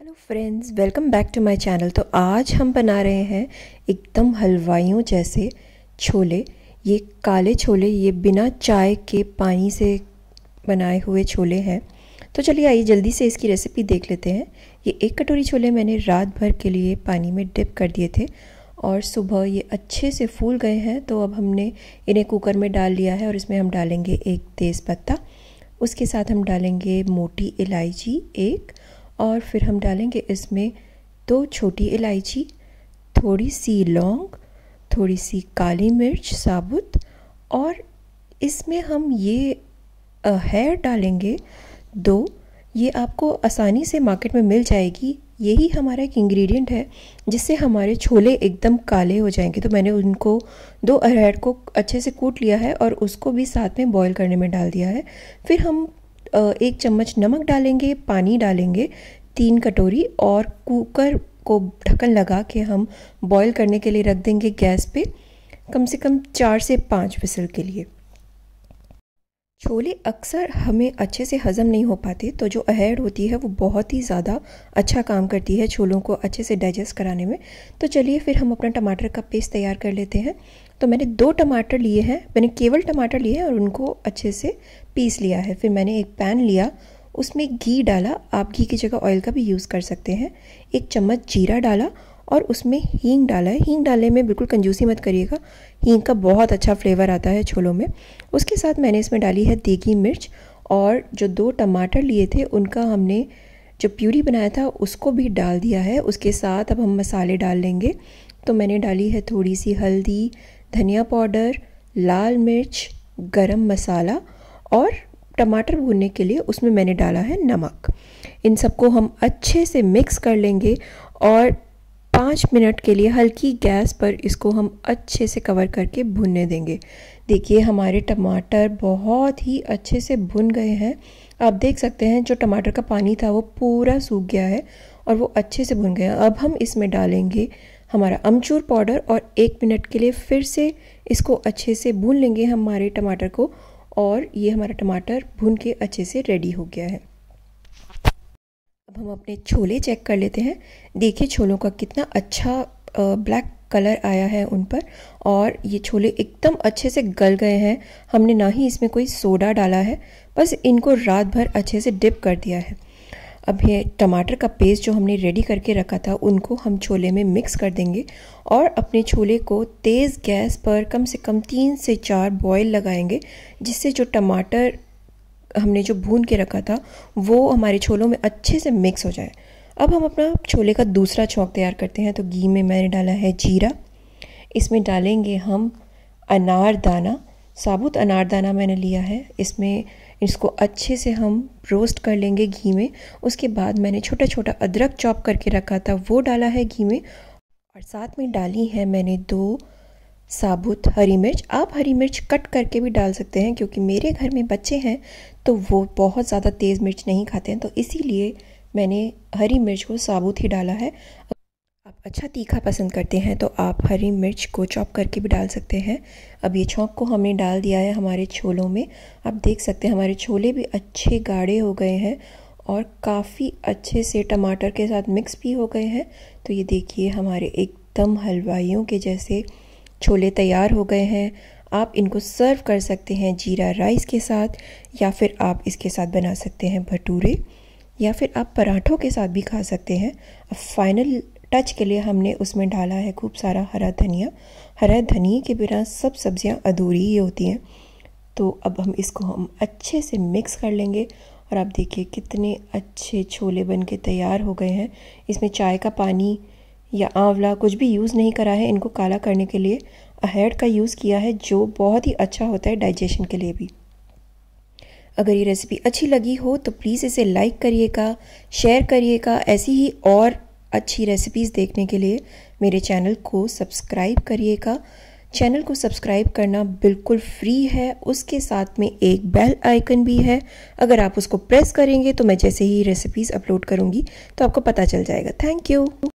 hello friends welcome back to my channel तो आज हम बना रहे हैं एकदम हलवाइयों जैसे छोले ये काले छोले ये बिना चाय के पानी से बनाए हुए छोले हैं तो चलिए आइए जल्दी से इसकी रेसिपी देख लेते हैं ये एक कटोरी छोले मैंने रात भर के लिए पानी में डिप कर दिए थे और सुबह ये अच्छे से फूल गए हैं तो अब हमने इन्हें कुकर में डाल लिया है और इसमें हम डालेंगे एक पत्ता उसके साथ हम डालेंगे मोटी इलायची एक और फिर हम डालेंगे इसमें दो छोटी इलायची थोड़ी सी लौंग थोड़ी सी काली मिर्च साबुत और इसमें हम ये हेयर डालेंगे दो ये आपको आसानी से मार्केट में मिल जाएगी यही हमारा एक इंग्रेडिएंट है जिससे हमारे छोले एकदम काले हो जाएंगे तो मैंने उनको दो अरहर को अच्छे से कूट लिया है और उसको भी साथ में बॉईल करने में डाल दिया है फिर हम एक चम्मच नमक डालेंगे पानी डालेंगे तीन कटोरी और कुकर को ढक्कन लगा के हम बॉईल करने के लिए रख देंगे गैस पे कम से कम चार से पाँच विसल के लिए छोले अक्सर हमें अच्छे से हज़म नहीं हो पाते तो जो अहेड होती है वो बहुत ही ज़्यादा अच्छा काम करती है छोलों को अच्छे से डाइजेस्ट कराने में तो चलिए फिर हम अपना टमाटर का पेस्ट तैयार कर लेते हैं तो मैंने दो टमाटर लिए हैं मैंने केवल टमाटर लिए हैं और उनको अच्छे से पीस लिया है फिर मैंने एक पैन लिया उसमें घी डाला आप घी की जगह ऑयल का भी यूज़ कर सकते हैं एक चम्मच जीरा डाला और उसमें हींग डाला है हींग डालने में बिल्कुल कंजूसी मत करिएगा हींग का बहुत अच्छा फ्लेवर आता है छोलों में उसके साथ मैंने इसमें डाली है देगी मिर्च और जो दो टमाटर लिए थे उनका हमने जो प्यूरी बनाया था उसको भी डाल दिया है उसके साथ अब हम मसाले डाल लेंगे तो मैंने डाली है थोड़ी सी हल्दी धनिया पाउडर लाल मिर्च गरम मसाला और टमाटर भूनने के लिए उसमें मैंने डाला है नमक इन सबको हम अच्छे से मिक्स कर लेंगे और पाँच मिनट के लिए हल्की गैस पर इसको हम अच्छे से कवर करके भुनने देंगे देखिए हमारे टमाटर बहुत ही अच्छे से भुन गए हैं आप देख सकते हैं जो टमाटर का पानी था वो पूरा सूख गया है और वो अच्छे से भुन गया अब हम इसमें डालेंगे हमारा अमचूर पाउडर और एक मिनट के लिए फिर से इसको अच्छे से भून लेंगे हमारे टमाटर को और ये हमारा टमाटर भून के अच्छे से रेडी हो गया है अब हम अपने छोले चेक कर लेते हैं देखिए छोलों का कितना अच्छा ब्लैक कलर आया है उन पर और ये छोले एकदम अच्छे से गल गए हैं हमने ना ही इसमें कोई सोडा डाला है बस इनको रात भर अच्छे से डिप कर दिया है अब ये टमाटर का पेस्ट जो हमने रेडी करके रखा था उनको हम छोले में मिक्स कर देंगे और अपने छोले को तेज़ गैस पर कम से कम तीन से चार बॉयल लगाएंगे जिससे जो टमाटर हमने जो भून के रखा था वो हमारे छोलों में अच्छे से मिक्स हो जाए अब हम अपना छोले का दूसरा चौक तैयार करते हैं तो घी में मैंने डाला है जीरा इसमें डालेंगे हम अनारदाना साबुत अनारदाना मैंने लिया है इसमें इसको अच्छे से हम रोस्ट कर लेंगे घी में उसके बाद मैंने छोटा छोटा अदरक चॉप करके रखा था वो डाला है घी में और साथ में डाली है मैंने दो साबुत हरी मिर्च आप हरी मिर्च कट करके भी डाल सकते हैं क्योंकि मेरे घर में बच्चे हैं तो वो बहुत ज़्यादा तेज़ मिर्च नहीं खाते हैं तो इसीलिए मैंने हरी मिर्च को साबुत ही डाला है आप अच्छा तीखा पसंद करते हैं तो आप हरी मिर्च को चॉप करके भी डाल सकते हैं अब ये छौंक को हमने डाल दिया है हमारे छोलों में आप देख सकते हैं हमारे छोले भी अच्छे गाढ़े हो गए हैं और काफ़ी अच्छे से टमाटर के साथ मिक्स भी हो गए हैं तो ये देखिए हमारे एकदम हलवाइयों के जैसे छोले तैयार हो गए हैं आप इनको सर्व कर सकते हैं जीरा राइस के साथ या फिर आप इसके साथ बना सकते हैं भटूरे या फिर आप पराठों के साथ भी खा सकते हैं अब फाइनल टच के लिए हमने उसमें डाला है खूब सारा हरा धनिया हरा धनिए के बिना सब सब्जियां अधूरी ही होती हैं तो अब हम इसको हम अच्छे से मिक्स कर लेंगे और आप देखिए कितने अच्छे छोले बन के तैयार हो गए हैं इसमें चाय का पानी या आंवला कुछ भी यूज़ नहीं करा है इनको काला करने के लिए अहेड का यूज़ किया है जो बहुत ही अच्छा होता है डाइजेशन के लिए भी अगर ये रेसिपी अच्छी लगी हो तो प्लीज़ इसे लाइक करिएगा शेयर करिएगा ऐसी ही और अच्छी रेसिपीज़ देखने के लिए मेरे चैनल को सब्सक्राइब करिएगा चैनल को सब्सक्राइब करना बिल्कुल फ्री है उसके साथ में एक बेल आइकन भी है अगर आप उसको प्रेस करेंगे तो मैं जैसे ही रेसिपीज़ अपलोड करूँगी तो आपको पता चल जाएगा थैंक यू